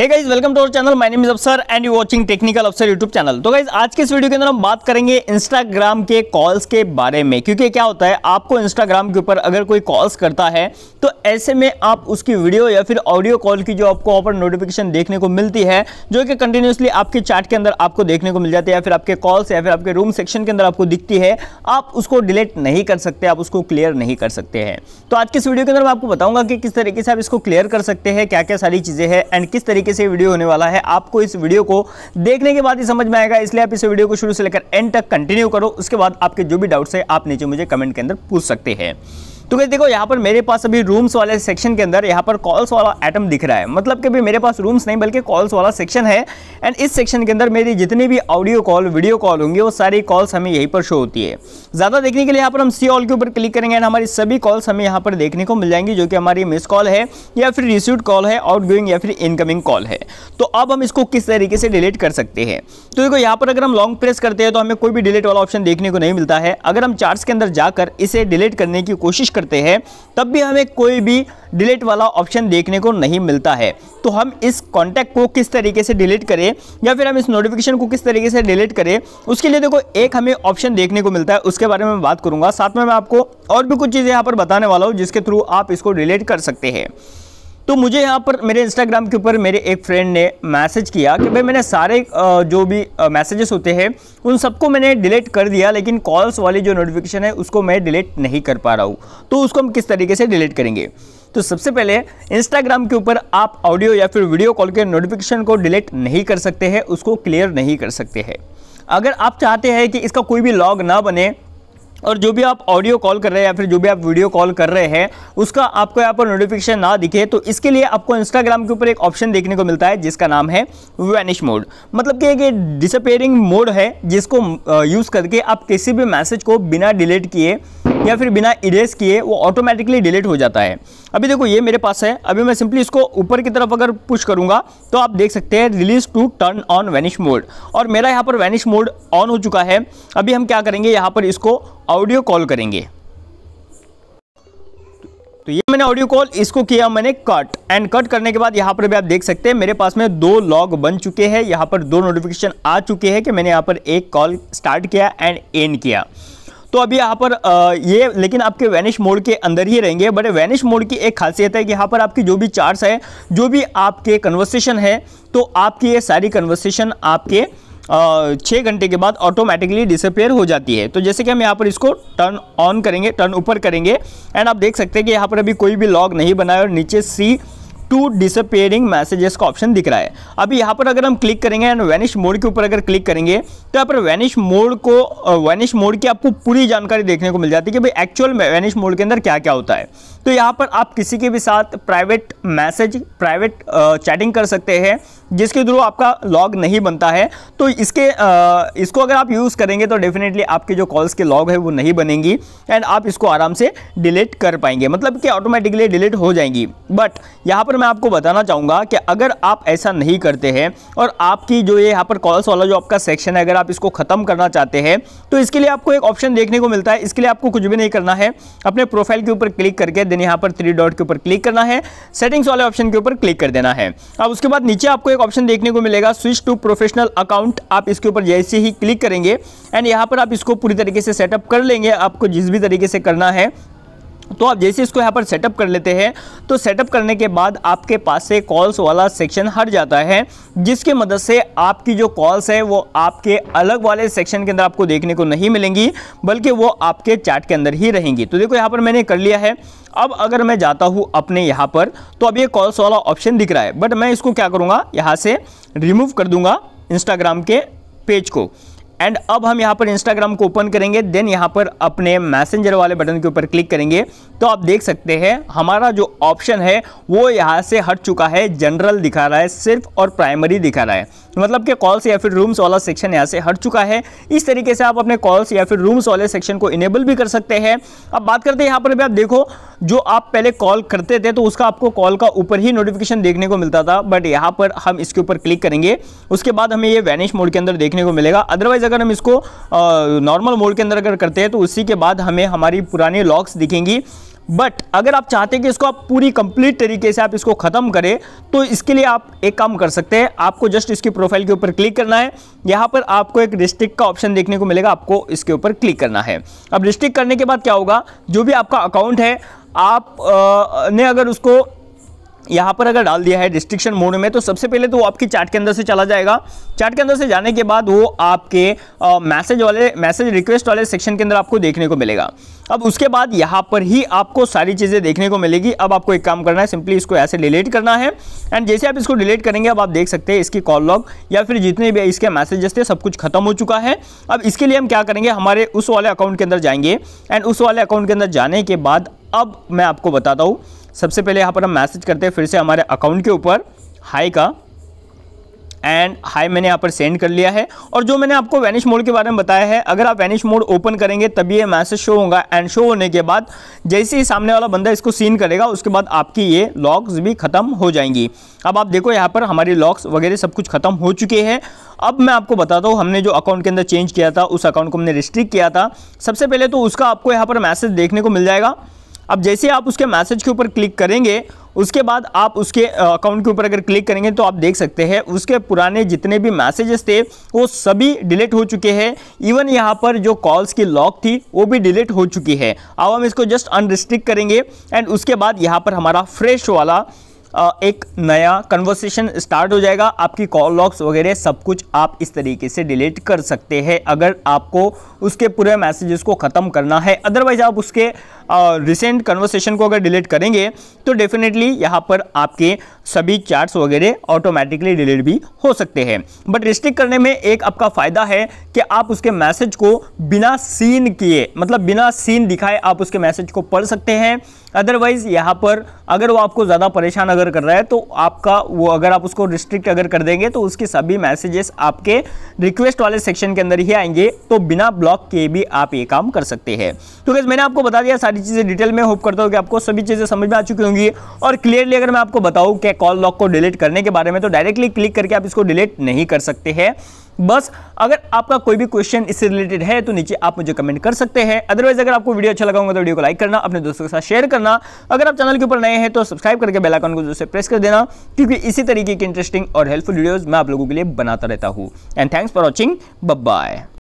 hey guys welcome to our channel my name is Afsar and you watching technical Afsar YouTube channel तो guys आज के इस video के अंदर हम बात करेंगे इंस्टाग्राम के कॉल्स के बारे में क्योंकि क्या होता है आपको इंस्टाग्राम के ऊपर अगर कोई कॉल्स करता है तो ऐसे में आप उसकी वीडियो या फिर ऑडियो कॉल की जो आपको वहाँ पर नोटिफिकेशन देखने को मिलती है जो कि कंटिन्यूसली आपके चार्ट के अंदर आपको देखने को मिल जाती है या फिर आपके कॉल्स या फिर आपके रूम सेक्शन के अंदर आपको दिखती है आप उसको डिलीट नहीं कर सकते आप उसको क्लियर नहीं कर सकते हैं तो आज के इस वीडियो के अंदर मैं आपको बताऊंगा कि किस तरीके से आप इसको क्लियर कर सकते हैं क्या क्या सारी चीज़ें हैं एंड किस तरीके तरीके से वीडियो होने वाला है आपको इस वीडियो को देखने के बाद ही समझ में आएगा इसलिए आप इस वीडियो को शुरू से लेकर एंड तक कंटिन्यू करो उसके बाद आपके जो भी डाउट्स है आप नीचे मुझे कमेंट के अंदर पूछ सकते हैं तो क्या देखो यहाँ पर मेरे पास अभी रूम्स वाले सेक्शन के अंदर यहाँ पर कॉल्स वाला आइटम दिख रहा है मतलब कि अभी मेरे पास रूम्स नहीं बल्कि कॉल्स वाला सेक्शन है एंड इस सेक्शन के अंदर मेरी जितनी भी ऑडियो कॉल वीडियो कॉल होंगी वो सारी कॉल्स हमें यहीं पर शो होती है ज़्यादा देखने के लिए यहाँ पर हम सी ऑल के ऊपर क्लिक करेंगे एंड हमारी सभी कॉल्स हमें यहाँ पर देखने को मिल जाएंगी जो कि हमारी मिस कॉल है या फिर रिसीव कॉल है आउट या फिर इनकमिंग कॉल है तो अब हम इसको किस तरीके से डिलीट कर सकते हैं तो देखो यहाँ पर अगर हम लॉन्ग प्रेस करते हैं तो हमें कोई भी डिलीट वाला ऑप्शन देखने को नहीं मिलता है अगर हम चार्ट्स के अंदर जाकर इसे डिलीट करने की कोशिश करते हैं तब भी हमें कोई भी डिलीट वाला ऑप्शन देखने को नहीं मिलता है तो हम इस कॉन्टैक्ट को किस तरीके से डिलीट करें या फिर हम इस नोटिफिकेशन को किस तरीके से डिलीट करें उसके लिए देखो एक हमें ऑप्शन देखने को मिलता है उसके बारे में बात करूँगा साथ में मैं आपको और भी कुछ चीज़ें यहाँ पर बताने वाला हूँ जिसके थ्रू आप इसको डिलीट कर सकते हैं तो मुझे यहाँ पर मेरे इंस्टाग्राम के ऊपर मेरे एक फ्रेंड ने मैसेज किया कि भाई मैंने सारे जो भी मैसेजेस होते हैं उन सबको मैंने डिलीट कर दिया लेकिन कॉल्स वाली जो नोटिफिकेशन है उसको मैं डिलीट नहीं कर पा रहा हूँ तो उसको हम किस तरीके से डिलीट करेंगे तो सबसे पहले इंस्टाग्राम के ऊपर आप ऑडियो या फिर वीडियो कॉल के नोटिफिकेशन को डिलीट नहीं कर सकते हैं उसको क्लियर नहीं कर सकते हैं अगर आप चाहते हैं कि इसका कोई भी लॉग ना बने और जो भी आप ऑडियो कॉल कर रहे हैं या फिर जो भी आप वीडियो कॉल कर रहे हैं उसका आपको यहाँ पर नोटिफिकेशन ना दिखे तो इसके लिए आपको इंस्टाग्राम के ऊपर एक ऑप्शन देखने को मिलता है जिसका नाम है वैनिश मोड मतलब कि एक डिसअपेयरिंग मोड है जिसको यूज़ करके आप किसी भी मैसेज को बिना डिलीट किए या फिर बिना इरेज किए वो ऑटोमेटिकली डिलीट हो जाता है अभी देखो ये मेरे पास है अभी मैं सिंपली इसको ऊपर की तरफ अगर पुश करूंगा तो आप देख सकते हैं release to turn on vanish mode और मेरा यहाँ पर वैनिश मोड ऑन हो चुका है अभी हम क्या करेंगे यहाँ पर इसको ऑडियो कॉल करेंगे तो ये मैंने ऑडियो कॉल इसको किया मैंने कट एंड कट करने के बाद यहाँ पर भी आप देख सकते हैं मेरे पास में दो लॉग बन चुके हैं यहाँ पर दो नोटिफिकेशन आ चुके हैं कि मैंने यहाँ पर एक कॉल स्टार्ट किया एंड एंड किया तो अभी यहाँ पर ये लेकिन आपके वैनिश मोड के अंदर ही रहेंगे बट वैनिश मोड की एक खासियत है कि यहाँ पर आपकी जो भी चार्ट्स है जो भी आपके कन्वर्सेशन है तो आपकी ये सारी कन्वर्सेशन आपके छः घंटे के बाद ऑटोमेटिकली डिसअपेयर हो जाती है तो जैसे कि हम यहाँ पर इसको टर्न ऑन करेंगे टर्न ऊपर करेंगे एंड आप देख सकते हैं कि यहाँ पर अभी कोई भी लॉग नहीं बनाया और नीचे सी टू डिसअपेयरिंग मैसेजेस का ऑप्शन दिख रहा है अभी यहाँ पर अगर हम क्लिक करेंगे एंड वैनिश मोड के ऊपर अगर क्लिक करेंगे तो यहाँ पर वैनिश मोड को वैनिश मोड की आपको पूरी जानकारी देखने को मिल जाती है कि भाई एक्चुअल वैनिश मोड के अंदर क्या क्या होता है तो यहाँ पर आप किसी के भी साथ प्राइवेट मैसेज प्राइवेट चैटिंग कर सकते हैं जिसके थ्रू आपका लॉग नहीं बनता है तो इसके आ, इसको अगर आप यूज़ करेंगे तो डेफिनेटली आपके जो कॉल्स के लॉग है वो नहीं बनेंगी एंड आप इसको आराम से डिलीट कर पाएंगे मतलब कि ऑटोमेटिकली डिलीट हो जाएंगी बट यहाँ पर मैं आपको बताना चाहूँगा कि अगर आप ऐसा नहीं करते हैं और आपकी जो ये यहाँ पर कॉल्स वाला जो आपका सेक्शन है अगर आप इसको ख़त्म करना चाहते हैं तो इसके लिए आपको एक ऑप्शन देखने को मिलता है इसके लिए आपको कुछ भी नहीं करना है अपने प्रोफाइल के ऊपर क्लिक करके देन यहाँ पर थ्री डॉट के ऊपर क्लिक करना है सेटिंग्स वाले ऑप्शन के ऊपर क्लिक कर देना है अब उसके बाद नीचे आपको एक ऑप्शन देखने को मिलेगा स्विच टू प्रोफेशनल अकाउंट आप इसके ऊपर जैसे ही क्लिक करेंगे एंड यहाँ पर आप इसको पूरी तरीके से सेटअप कर लेंगे आपको जिस भी तरीके से करना है तो आप जैसे इसको यहाँ पर सेटअप कर लेते हैं तो सेटअप करने के बाद आपके पास से कॉल्स वाला सेक्शन हट जाता है जिसके मदद से आपकी जो कॉल्स है वो आपके अलग वाले सेक्शन के अंदर आपको देखने को नहीं मिलेंगी बल्कि वो आपके चैट के अंदर ही रहेंगी तो देखो यहाँ पर मैंने कर लिया है अब अगर मैं जाता हूँ अपने यहाँ पर तो अब ये कॉल्स वाला ऑप्शन दिख रहा है बट मैं इसको क्या करूँगा यहाँ से रिमूव कर दूँगा इंस्टाग्राम के पेज को एंड अब हम यहाँ पर इंस्टाग्राम को ओपन करेंगे देन यहाँ पर अपने मैसेंजर वाले बटन के ऊपर क्लिक करेंगे तो आप देख सकते हैं हमारा जो ऑप्शन है वो यहाँ से हट चुका है जनरल दिखा रहा है सिर्फ और प्राइमरी दिखा रहा है मतलब कि कॉल्स या फिर रूम्स वाला सेक्शन यहाँ से हट चुका है इस तरीके से आप अपने कॉल्स या फिर रूम्स वाले सेक्शन को इनेबल भी कर सकते हैं अब बात करते हैं यहाँ पर भी आप देखो जो आप पहले कॉल करते थे तो उसका आपको कॉल का ऊपर ही नोटिफिकेशन देखने को मिलता था बट यहाँ पर हम इसके ऊपर क्लिक करेंगे उसके बाद हमें ये वैनिश मोड के अंदर देखने को मिलेगा अदरवाइज़ अगर हम इसको नॉर्मल मोड के अंदर अगर करते हैं तो उसी के बाद हमें हमारी पुरानी लॉक्स दिखेंगी बट अगर आप चाहते हैं कि इसको आप पूरी कंप्लीट तरीके से आप इसको ख़त्म करें तो इसके लिए आप एक काम कर सकते हैं आपको जस्ट इसकी प्रोफाइल के ऊपर क्लिक करना है यहाँ पर आपको एक रिस्ट्रिक का ऑप्शन देखने को मिलेगा आपको इसके ऊपर क्लिक करना है अब रिस्ट्रिक करने के बाद क्या होगा जो भी आपका अकाउंट है आप आ, ने अगर उसको यहाँ पर अगर डाल दिया है डिस्ट्रिक्शन मोड में तो सबसे पहले तो वो आपकी चैट के अंदर से चला जाएगा चैट के अंदर से जाने के बाद वो आपके मैसेज वाले मैसेज रिक्वेस्ट वाले सेक्शन के अंदर आपको देखने को मिलेगा अब उसके बाद यहाँ पर ही आपको सारी चीज़ें देखने को मिलेगी अब आपको एक काम करना है सिंपली इसको ऐसे डिलीट करना है एंड जैसे आप इसको डिलीट करेंगे अब आप देख सकते हैं इसकी कॉल लॉग या फिर जितने भी इसके मैसेजेस थे सब कुछ खत्म हो चुका है अब इसके लिए हम क्या करेंगे हमारे उस वाले अकाउंट के अंदर जाएंगे एंड उस वाले अकाउंट के अंदर जाने के बाद अब मैं आपको बताता हूँ सबसे पहले यहाँ पर हम मैसेज करते हैं फिर से हमारे अकाउंट के ऊपर हाई का एंड हाई मैंने यहाँ पर सेंड कर लिया है और जो मैंने आपको वैनिश मोड के बारे में बताया है अगर आप वैनिश मोड ओपन करेंगे तभी ये मैसेज शो होगा एंड शो होने के बाद जैसे ही सामने वाला बंदा इसको सीन करेगा उसके बाद आपकी ये लॉक्स भी ख़त्म हो जाएंगी अब आप देखो यहाँ पर हमारी लॉक्स वगैरह सब कुछ ख़त्म हो चुके हैं अब मैं आपको बताता हूँ हमने जो अकाउंट के अंदर चेंज किया था उस अकाउंट को हमने रिस्ट्रिक्ट किया था सबसे पहले तो उसका आपको यहाँ पर मैसेज देखने को मिल जाएगा अब जैसे आप उसके मैसेज के ऊपर क्लिक करेंगे उसके बाद आप उसके अकाउंट के ऊपर अगर क्लिक करेंगे तो आप देख सकते हैं उसके पुराने जितने भी मैसेजेस थे वो सभी डिलीट हो चुके हैं इवन यहाँ पर जो कॉल्स की लॉक थी वो भी डिलीट हो चुकी है अब हम इसको जस्ट अनरिस्ट्रिक्ट करेंगे एंड उसके बाद यहाँ पर हमारा फ्रेश वाला एक नया कन्वर्सेशन स्टार्ट हो जाएगा आपकी कॉल लॉक्स वगैरह सब कुछ आप इस तरीके से डिलीट कर सकते हैं अगर आपको उसके पूरे मैसेजेस को ख़त्म करना है अदरवाइज आप उसके रिसेंट कन्वर्सेशन को अगर डिलीट करेंगे तो डेफिनेटली यहाँ पर आपके सभी चार्ट्स वगैरह ऑटोमेटिकली डिलीट भी हो सकते हैं बट रिस्ट्रिक्ट करने में एक आपका फ़ायदा है कि आप उसके मैसेज को बिना सीन किए मतलब बिना सीन दिखाए आप उसके मैसेज को पढ़ सकते हैं अदरवाइज़ यहाँ पर अगर वो आपको ज़्यादा परेशान अगर कर रहा है तो आपका वो अगर आप उसको रिस्ट्रिक्ट अगर कर देंगे तो उसके सभी मैसेजेस आपके रिक्वेस्ट वाले सेक्शन के अंदर ही आएंगे तो बिना ब्लॉक किए भी आप ये काम कर सकते हैं तो मैंने आपको बता दिया सारी सारी चीज़ें डिटेल में होप करता हूँ कि आपको सभी चीज़ें समझ में आ चुकी होंगी और क्लियरली अगर मैं आपको बताऊँ कि कॉल लॉक को डिलीट करने के बारे में तो डायरेक्टली क्लिक करके आप इसको डिलीट नहीं कर सकते हैं बस अगर आपका कोई भी क्वेश्चन इससे रिलेटेड है तो नीचे आप मुझे कमेंट कर सकते हैं अदरवाइज अगर आपको वीडियो अच्छा लगा होगा तो वीडियो को लाइक करना अपने दोस्तों के साथ शेयर करना अगर आप चैनल के ऊपर नए हैं तो सब्सक्राइब करके बेल आइकन को जो से प्रेस कर देना क्योंकि इसी तरीके की इंटरेस्टिंग और हेल्पफुल वीडियोज़ मैं आप लोगों के लिए बनाता रहता हूँ and thanks for watching bye